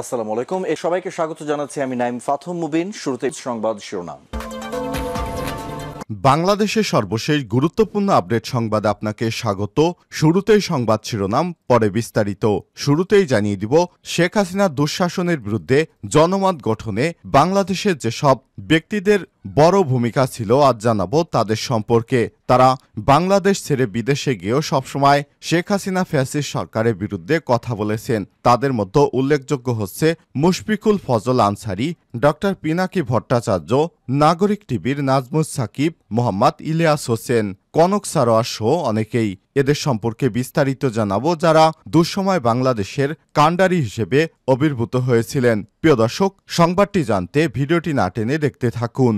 আসসালামু আলাইকুম এ সবাইকে স্বাগত জানাচ্ছি আমি নাইম ফাথম মুবিন শুরুতে সংবাদ শিরোনাম বাংলাদেশের সর্বশেষ গুরুত্বপূর্ণ আপডেট সংবাদ আপনাকে স্বাগত শুরুতেই সংবাদ শিরোনাম পরে বিস্তারিত শুরুতেই জানিয়ে দিব শেখ হাসিনা দুঃশাসনের বিরুদ্ধে জনমত গঠনে বাংলাদেশের যেসব ব্যক্তিদের বড় ভূমিকা ছিল আজ জানাবো তাদের সম্পর্কে তারা বাংলাদেশ ছেড়ে বিদেশে গিয়েও সবসময় শেখ হাসিনা ফ্যাসির সরকারের বিরুদ্ধে কথা বলেছেন তাদের মধ্যে উল্লেখযোগ্য হচ্ছে মুশফিকুল ফজল আনসারি ডক্টর পিনাকি ভট্টাচার্য নাগরিক টিভির নাজমুস সাকিব মোহাম্মদ ইলিয়াস হোসেন কনক সারোয়া সহ অনেকেই এদের সম্পর্কে বিস্তারিত জানাবো যারা দুঃসময় বাংলাদেশের কাণ্ডারি হিসেবে অবির্ভূত হয়েছিলেন প্রিয় দর্শক সংবাদটি জানতে ভিডিওটি না টেনে দেখতে থাকুন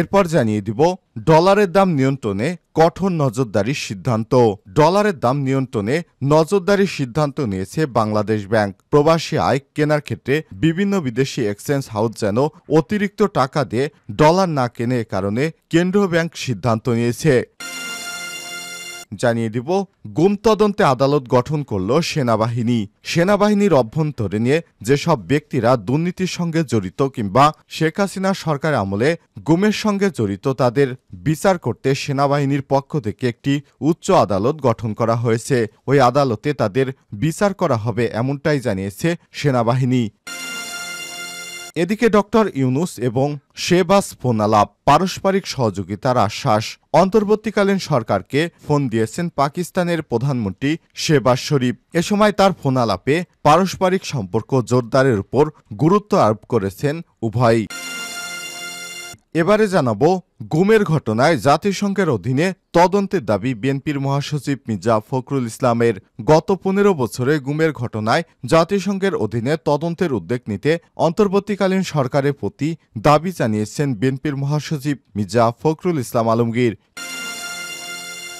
এরপর জানিয়ে দিব ডলারের দাম নিয়ন্ত্রণে কঠোর নজরদারির সিদ্ধান্ত ডলারের দাম নিয়ন্ত্রণে নজরদারির সিদ্ধান্ত নিয়েছে বাংলাদেশ ব্যাংক প্রবাসী আয় কেনার ক্ষেত্রে বিভিন্ন বিদেশি এক্সচেঞ্জ হাউস যেন অতিরিক্ত টাকা দিয়ে ডলার না কেনে কারণে কেন্দ্রীয় ব্যাংক সিদ্ধান্ত নিয়েছে জানিয়ে দিব গুম তদন্তে আদালত গঠন করল সেনাবাহিনী সেনাবাহিনীর অভ্যন্তরে নিয়ে যেসব ব্যক্তিরা দুর্নীতির সঙ্গে জড়িত কিংবা শেখ হাসিনা সরকার আমলে গুমের সঙ্গে জড়িত তাদের বিচার করতে সেনাবাহিনীর পক্ষ থেকে একটি উচ্চ আদালত গঠন করা হয়েছে ওই আদালতে তাদের বিচার করা হবে এমনটাই জানিয়েছে সেনাবাহিনী এদিকে ডক্টর ইউনুস এবং শেবাস ফোনালাপ পারস্পরিক সহযোগিতার আশ্বাস অন্তর্বর্তীকালীন সরকারকে ফোন দিয়েছেন পাকিস্তানের প্রধানমন্ত্রী শেবাস শরীফ এ সময় তার ফোনালাপে পারস্পরিক সম্পর্ক জোরদারের উপর গুরুত্ব আরোপ করেছেন উভয়ই এবারে জানাবো গুমের ঘটনায় জাতিসংঘের অধীনে তদন্তের দাবি বিএনপির মহাসচিব মির্জা ফখরুল ইসলামের গত পনেরো বছরে গুমের ঘটনায় জাতিসংঘের অধীনে তদন্তের উদ্যোগ নিতে অন্তর্বর্তীকালীন সরকারের প্রতি দাবি জানিয়েছেন বিএনপির মহাসচিব মির্জা ফখরুল ইসলাম আলমগীর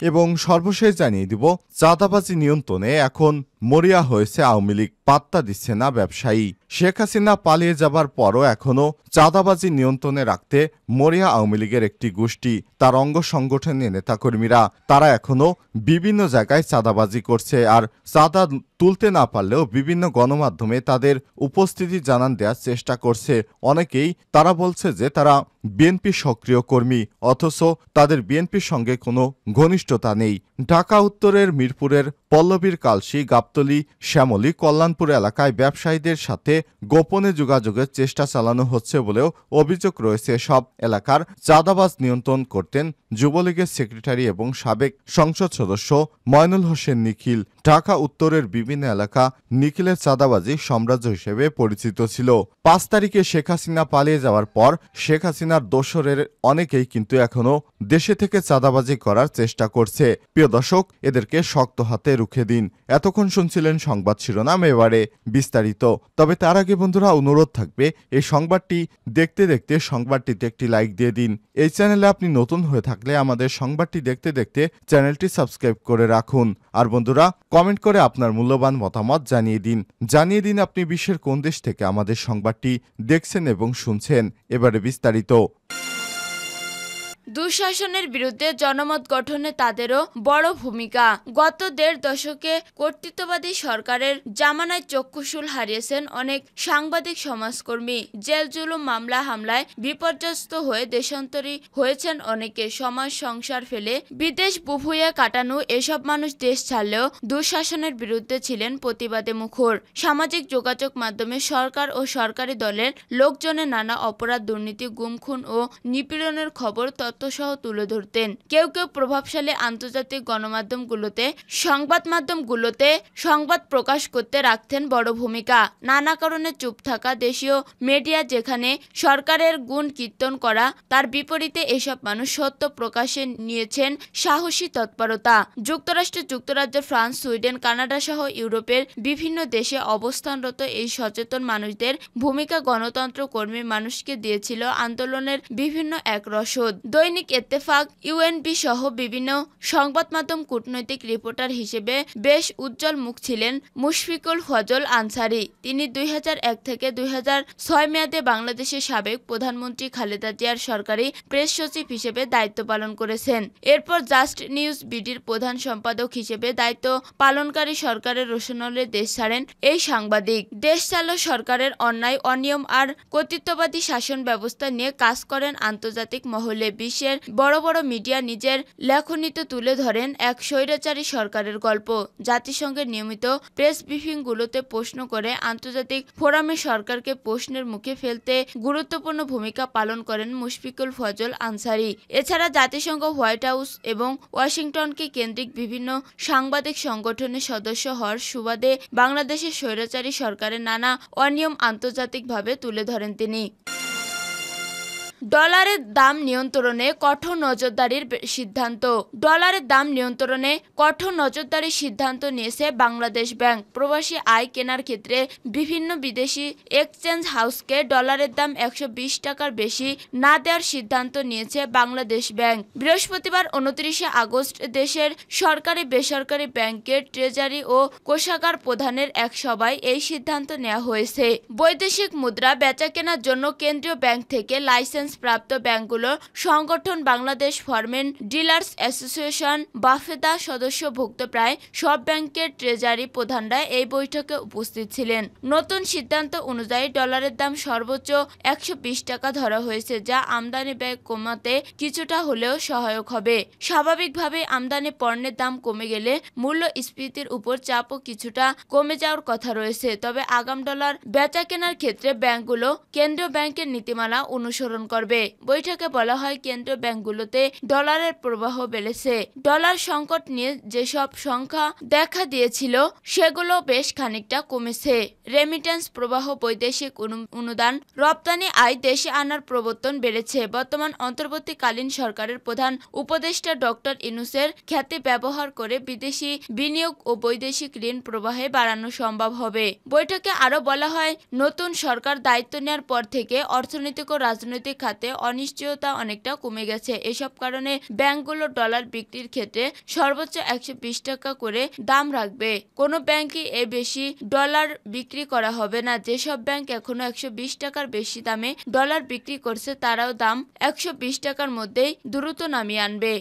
এবং সর্বশেষ জানিয়ে দিব চাঁদাবাজি নিয়ন্ত্রণে এখন মরিয়া হয়েছে আওয়ামী লীগ পাত্তা দিচ্ছে না ব্যবসায়ী শেখ হাসিনা পালিয়ে যাবার পরও এখনও চাঁদাবাজি নিয়ন্ত্রণে রাখতে মরিয়া আওয়ামী লীগের একটি গোষ্ঠী তার অঙ্গ সংগঠনের নেতাকর্মীরা তারা এখনও বিভিন্ন জায়গায় চাঁদাবাজি করছে আর চাঁদা তুলতে না পারলেও বিভিন্ন গণমাধ্যমে তাদের উপস্থিতি জানান দেওয়ার চেষ্টা করছে অনেকেই তারা বলছে যে তারা বিএনপি সক্রিয় কর্মী অথচ তাদের বিএনপির সঙ্গে কোনো ঘনিষ্ঠতা নেই ঢাকা উত্তরের মিরপুরের পল্লবীর কালশি গাবতলি শ্যামলী কল্যাণপুর এলাকায় ব্যবসায়ীদের সাথে গোপনে যোগাযোগের চেষ্টা চালানো হচ্ছে বলেও অভিযোগ রয়েছে সব এলাকার চাঁদাবাজ নিয়ন্ত্রণ করতেন যুবলীগের সেক্রেটারি এবং সাবেক সংসদ সদস্য ময়নুল হোসেন নিখিল ঢাকা উত্তরের বিভিন্ন এলাকা নিখিলের চাঁদাবাজি সাম্রাজ্য হিসেবে পরিচিত ছিল পাঁচ তারিখে শেখ হাসিনা পালিয়ে যাওয়ার পর শেখ হাসিনার দোসরের অনেকেই কিন্তু এখনও দেশে থেকে চাঁদাবাজি করার চেষ্টা করছে প্রিয় দর্শক এদেরকে শক্ত হাতে রুখে দিন এতক্ষণ শুনছিলেন সংবাদ শিরোনাম এবারে বিস্তারিত তবে তার আগে বন্ধুরা অনুরোধ থাকবে এই সংবাদটি দেখতে দেখতে সংবাদটিতে একটি লাইক দিয়ে দিন এই চ্যানেলে আপনি নতুন হয়ে থাকলে আমাদের সংবাদটি দেখতে দেখতে চ্যানেলটি সাবস্ক্রাইব করে রাখুন আর বন্ধুরা কমেন্ট করে আপনার মূল্যবান মতামত জানিয়ে দিন জানিয়ে দিন আপনি বিশ্বের কোন দেশ থেকে আমাদের সংবাদটি দেখছেন এবং শুনছেন এবারে বিস্তারিত দুঃশাসনের বিরুদ্ধে জনমত গঠনে তাদেরও বড় ভূমিকা গত দেড় দশকে কর্তৃত্ববাদী সরকারের জামানায় চক্ষুশুল হারিয়েছেন অনেক সাংবাদিক সমাজকর্মী জেল জুলুম মামলা হামলায় বিপর্যস্ত হয়ে দেশান্তরী হয়েছেন অনেকে সমাজ সংসার ফেলে বিদেশ বুভুয়ে কাটানো এসব মানুষ দেশ ছাড়লেও দুঃশাসনের বিরুদ্ধে ছিলেন প্রতিবাদে মুখর সামাজিক যোগাযোগ মাধ্যমে সরকার ও সরকারি দলের লোকজনের নানা অপরাধ দুর্নীতি গুমখুন ও নিপীড়নের খবর তত্ত্বসহ তুলে ধরতেন কেউ কেউ প্রভাবশালী আন্তর্জাতিক গণমাধ্যমগুলোতে সংবাদ মাধ্যমগুলোতে সংবাদ প্রকাশ করতে রাখতেন বড় ভূমিকা নানা কারণে চুপ থাকা দেশীয় মিডিয়া যেখানে সরকারের গুণ কীর্তন করা তার বিপরীতে এসব মানুষ সত্য প্রকাশে নিয়েছেন সাহসী তৎপরতা যুক্তরাষ্ট্র যুক্তরাজ্য ফ্রান্স সুইডেন কানাডা সহ ইউরোপের বিভিন্ন দেশে অবস্থানরত এই সচেতন মানুষদের ভূমিকা গণতন্ত্র কর্মী মানুষকে দিয়েছিল আন্দোলনের বিভিন্ন এক রসদ দৈনিক এত্তেফাক ইউএনপি সহ বিভিন্ন সংবাদ মাধ্যম কূটনৈতিক রিপোর্টার হিসেবে বেশ উজ্জ্বল মুখ ছিলেন মুশফিকুল ফজল আনসারি তিনি দুই এক থেকে দুই মেয়াদে বাংলাদেশের সাবেক প্রধানমন্ত্রী খালেদা জিয়ার সরকারি প্রেস সচিব হিসেবে দায়িত্ব পালন করেছেন এরপর জাস্ট নিউজ বিডির প্রধান সম্পাদক হিসেবে দায়িত্ব পালনকারী সরকারের রোশনলে দেশ ছাড়েন এই সাংবাদিক দেশ চালক সরকারের অন্যায় অনিয়ম আর কর্তৃত্ববাদী শাসন ব্যবস্থা নিয়ে কাজ করেন আন্তর্জাতিক মহলে বিশ্বের বড় বড় মিডিয়া নিজের লেখনীতে তুলে ধরেন এক স্বৈরাচারী সরকারের গল্প জাতিসংঘের নিয়মিত প্রেস ব্রিফিংগুলোতে প্রশ্ন করে আন্তর্জাতিক ফোরামে সরকারকে প্রশ্নের মুখে ফেলতে গুরুত্বপূর্ণ ভূমিকা পালন করেন মুশফিকুল ফজল আনসারি এছাড়া জাতিসংঘ হোয়াইট হাউস এবং ওয়াশিংটনকে কেন্দ্রিক বিভিন্ন সাংবাদিক সংগঠনের সদস্য হওয়ার সুবাদে বাংলাদেশের স্বৈরাচারী সরকারের নানা অনিয়ম আন্তর্জাতিকভাবে তুলে ধরেন তিনি ডলারের দাম নিয়ন্ত্রণে কঠোর নজরদারির সিদ্ধান্ত ডলারের দাম নিয়ন্ত্রণে কঠোর নজরদারির সিদ্ধান্ত নিয়েছে বাংলাদেশ ব্যাংক প্রবাসী আয় কেনার ক্ষেত্রে বিভিন্ন বিদেশি এক্সচেঞ্জ হাউসকে ডলারের দাম একশো টাকার বেশি না দেওয়ার সিদ্ধান্ত নিয়েছে বাংলাদেশ ব্যাংক বৃহস্পতিবার উনত্রিশে আগস্ট দেশের সরকারি বেসরকারি ব্যাংকের ট্রেজারি ও কোষাগার প্রধানের এক সভায় এই সিদ্ধান্ত নেওয়া হয়েছে বৈদেশিক মুদ্রা বেচা কেনার জন্য কেন্দ্রীয় ব্যাংক থেকে লাইসেন্স লাইসেন্সপ্রাপ্ত ব্যাংকগুলো সংগঠন Bangladesh foreign dealers association BAFEDA সদস্যভুক্ত প্রায় সব ব্যাংকের ট্রেজারি প্রধানরা এই বৈঠকে উপস্থিত ছিলেন নতুন সিদ্ধান্ত অনুযায়ী ডলারের দাম সর্বোচ্চ একশো টাকা ধরা হয়েছে যা আমদানি ব্যয় কমাতে কিছুটা হলেও সহায়ক হবে স্বাভাবিকভাবে আমদানি পণ্যের দাম কমে গেলে মূল্য স্ফীতির উপর চাপও কিছুটা কমে যাওয়ার কথা রয়েছে তবে আগাম ডলার বেচা কেনার ক্ষেত্রে ব্যাংকগুলো কেন্দ্রীয় ব্যাংকের নীতিমালা অনুসরণ করে করবে বৈঠকে বলা হয় কেন্দ্রীয় ব্যাংকগুলোতে ডলারের প্রবাহ বেড়েছে ডলার সংকট নিয়ে যেসব সংখ্যা দেখা দিয়েছিল সেগুলো বেশ খানিকটা কমেছে রেমিটেন্স প্রবাহ বৈদেশিক অনুদান রপ্তানি আয় দেশে আনার প্রবর্তন বেড়েছে বর্তমান অন্তর্বর্তীকালীন সরকারের প্রধান উপদেষ্টা ডক্টর ইনুসের খ্যাতি ব্যবহার করে বিদেশি বিনিয়োগ ও বৈদেশিক ঋণ প্রবাহে বাড়ানো সম্ভব হবে বৈঠকে আরো বলা হয় নতুন সরকার দায়িত্ব নেওয়ার পর থেকে অর্থনৈতিক ও রাজনৈতিক খাতে অনিশ্চয়তা অনেকটা কমে গেছে এসব কারণে ব্যাংকগুলো ডলার বিক্রির ক্ষেত্রে সর্বোচ্চ একশো টাকা করে দাম রাখবে কোনো ব্যাংকই এ বেশি ডলার বিক্রি করা হবে না যেসব ব্যাংক এখনো একশো টাকার বেশি দামে ডলার বিক্রি করছে তারাও দাম একশো টাকার মধ্যেই দ্রুত নামিয়ে আনবে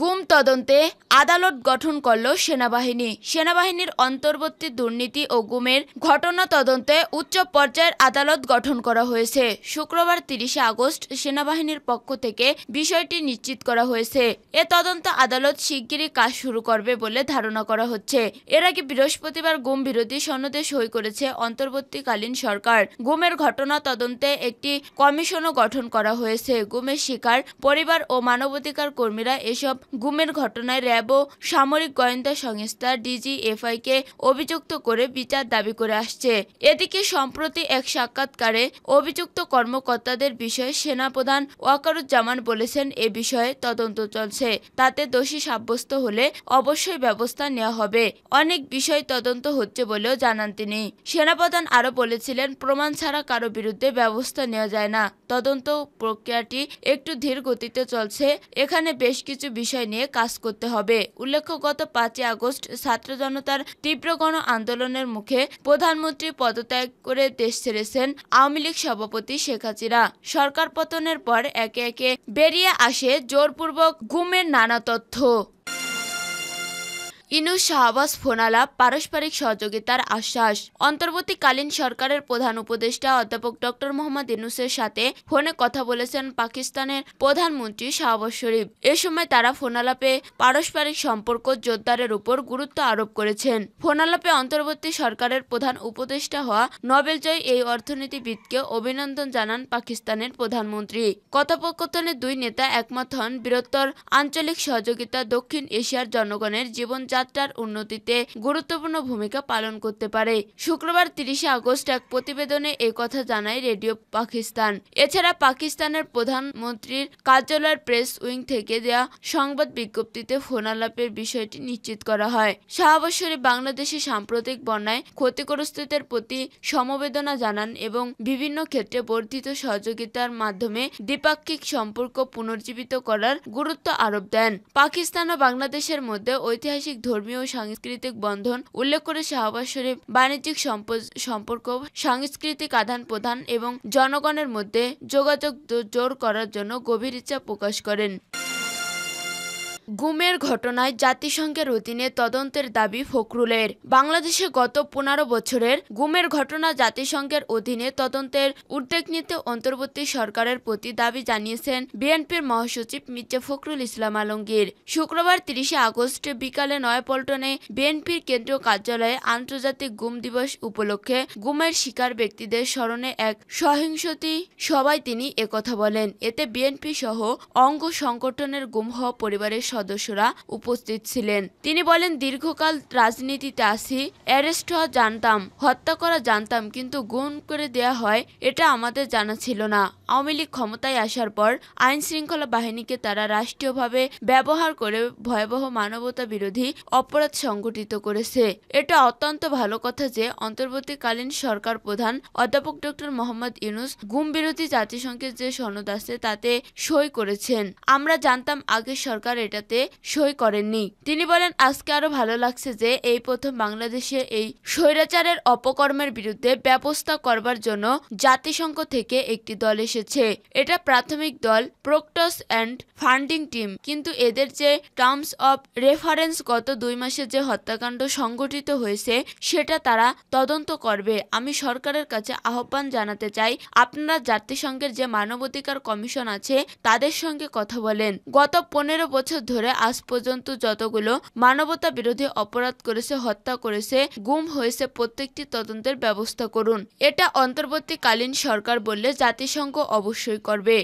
গুম তদন্তে আদালত গঠন করল সেনাবাহিনী সেনাবাহিনীর অন্তর্বর্তী দুর্নীতি ও গুমের ঘটনা তদন্তে উচ্চ পর্যায়ের আদালত গঠন করা হয়েছে শুক্রবার তিরিশে আগস্ট সেনাবাহিনীর পক্ষ থেকে বিষয়টি নিশ্চিত করা হয়েছে এ তদন্ত আদালত শিগগিরই কাজ শুরু করবে বলে ধারণা করা হচ্ছে এর আগে বৃহস্পতিবার গুম বিরোধী সনদে সই করেছে অন্তর্বর্তীকালীন সরকার গুমের ঘটনা তদন্তে একটি কমিশনও গঠন করা হয়েছে গুমের শিকার পরিবার ও মানবাধিকার কর্মীরা এসব এসব গুমের ঘটনায় র্যাব ও সামরিক গোয়েন্দা সংস্থা ডিজিএফআই কে অভিযুক্ত করে বিচার দাবি করে আসছে এদিকে সম্প্রতি এক সাক্ষাৎকারে অভিযুক্ত কর্মকর্তাদের বিষয়ে সেনাপ্রধান ওয়াকারুজ্জামান বলেছেন এ বিষয়ে তদন্ত চলছে তাতে দোষী সাব্যস্ত হলে অবশ্যই ব্যবস্থা নেওয়া হবে অনেক বিষয় তদন্ত হচ্ছে বলেও জানান তিনি সেনাপ্রধান আরো বলেছিলেন প্রমাণ ছাড়া কারো বিরুদ্ধে ব্যবস্থা নেওয়া যায় না তদন্ত প্রক্রিয়াটি একটু ধীর গতিতে চলছে এখানে বেশ কিছু বিষয় নিয়ে কাজ করতে হবে উল্লেখ্য গত পাঁচই আগস্ট ছাত্র জনতার তীব্র গণ আন্দোলনের মুখে প্রধানমন্ত্রী পদত্যাগ করে দেশ ছেড়েছেন আওয়ামী লীগ সভাপতি শেখ হাসিনা সরকার পতনের পর একে একে বেরিয়ে আসে জোরপূর্বক গুমের নানা তথ্য ইনু শাহবাজ ফোনালা পারস্পরিক সহযোগিতার আশ্বাস অন্তর্বর্তীকালীন সরকারের প্রধান উপদেষ্টা অধ্যাপক ডক্টর মোহাম্মদ ইনুসের সাথে ফোনে কথা বলেছেন পাকিস্তানের প্রধানমন্ত্রী শাহবাজ শরীফ এ সময় তারা ফোনালাপে পারস্পরিক সম্পর্ক জোরদারের উপর গুরুত্ব আরোপ করেছেন ফোনালাপে অন্তর্বর্তী সরকারের প্রধান উপদেষ্টা হওয়া নোবেলজয়ী এই অর্থনীতিবিদকে অভিনন্দন জানান পাকিস্তানের প্রধানমন্ত্রী কথোপকথনে দুই নেতা একমত হন বৃহত্তর আঞ্চলিক সহযোগিতা দক্ষিণ এশিয়ার জনগণের জীবনযাত্রা যাত্রার উন্নতিতে গুরুত্বপূর্ণ ভূমিকা পালন করতে পারে শুক্রবার তিরিশে আগস্ট এক প্রতিবেদনে কথা জানায় রেডিও পাকিস্তান এছাড়া পাকিস্তানের প্রধানমন্ত্রীর কার্যালয়ের প্রেস উইং থেকে দেয়া সংবাদ বিজ্ঞপ্তিতে ফোনালাপের বিষয়টি নিশ্চিত করা হয় শাহাবশ্বরী বাংলাদেশে সাম্প্রতিক বন্যায় ক্ষতিগ্রস্তদের প্রতি সমবেদনা জানান এবং বিভিন্ন ক্ষেত্রে বর্ধিত সহযোগিতার মাধ্যমে দ্বিপাক্ষিক সম্পর্ক পুনর্জীবিত করার গুরুত্ব আরোপ দেন পাকিস্তান ও বাংলাদেশের মধ্যে ঐতিহাসিক ধর্মীয় ও সাংস্কৃতিক বন্ধন উল্লেখ করে শাহবাজ শরীফ বাণিজ্যিক সম্পর্ক সাংস্কৃতিক আদান প্রদান এবং জনগণের মধ্যে যোগাযোগ জোর করার জন্য গভীর ইচ্ছা প্রকাশ করেন গুমের ঘটনায় জাতিসংঘের অধীনে তদন্তের দাবি ফখরুলের বাংলাদেশে গত পনেরো বছরের গুমের ঘটনা জাতিসংঘের অধীনে তদন্তের উদ্যোগ নিতে অন্তর্বর্তী সরকারের প্রতি দাবি জানিয়েছেন বিএনপির মহাসচিব মির্জা ফখরুল ইসলাম আলমগীর শুক্রবার তিরিশে আগস্ট বিকালে নয়াপল্টনে বিএনপির কেন্দ্রীয় কার্যালয়ে আন্তর্জাতিক গুম দিবস উপলক্ষে গুমের শিকার ব্যক্তিদের স্মরণে এক সহিংসতি সবাই তিনি একথা বলেন এতে বিএনপি সহ অঙ্গ সংগঠনের গুম হওয়া পরিবারের সদস্যরা উপস্থিত ছিলেন তিনি বলেন দীর্ঘকাল রাজনীতিতে আসি অ্যারেস্ট হওয়া জানতাম হত্যা করা জানতাম কিন্তু গুণ করে দেয়া হয় এটা আমাদের জানা ছিল না আওয়ামী লীগ ক্ষমতায় আসার পর আইন শৃঙ্খলা বাহিনীকে তারা রাষ্ট্রীয়ভাবে ব্যবহার করে ভয়াবহ মানবতা বিরোধী অপরাধ সংঘটিত করেছে এটা অত্যন্ত ভালো কথা যে অন্তর্বর্তীকালীন সরকার প্রধান অধ্যাপক ডক্টর মোহাম্মদ ইউনুস গুম বিরোধী জাতিসংঘের যে সনদ আছে তাতে সই করেছেন আমরা জানতাম আগের সরকার এটাতে চুক্তিতে সই করেননি তিনি বলেন আজকে আরো ভালো লাগছে যে এই প্রথম বাংলাদেশে এই স্বৈরাচারের অপকর্মের বিরুদ্ধে ব্যবস্থা করবার জন্য জাতিসংঘ থেকে একটি দল এসেছে এটা প্রাথমিক দল প্রোক্টস অ্যান্ড ফান্ডিং টিম কিন্তু এদের যে টার্মস অব রেফারেন্স গত দুই মাসে যে হত্যাকাণ্ড সংঘটিত হয়েছে সেটা তারা তদন্ত করবে আমি সরকারের কাছে আহ্বান জানাতে চাই আপনারা জাতিসংঘের যে মানবাধিকার কমিশন আছে তাদের সঙ্গে কথা বলেন গত পনেরো বছর ধরে আজ পর্যন্ত যতগুলো মানবতা বিরোধী অপরাধ করেছে হত্যা করেছে গুম হয়েছে প্রত্যেকটি তদন্তের ব্যবস্থা করুন এটা অন্তর্বর্তীকালীন সরকার বললে জাতিসংঘ অবশ্যই করবে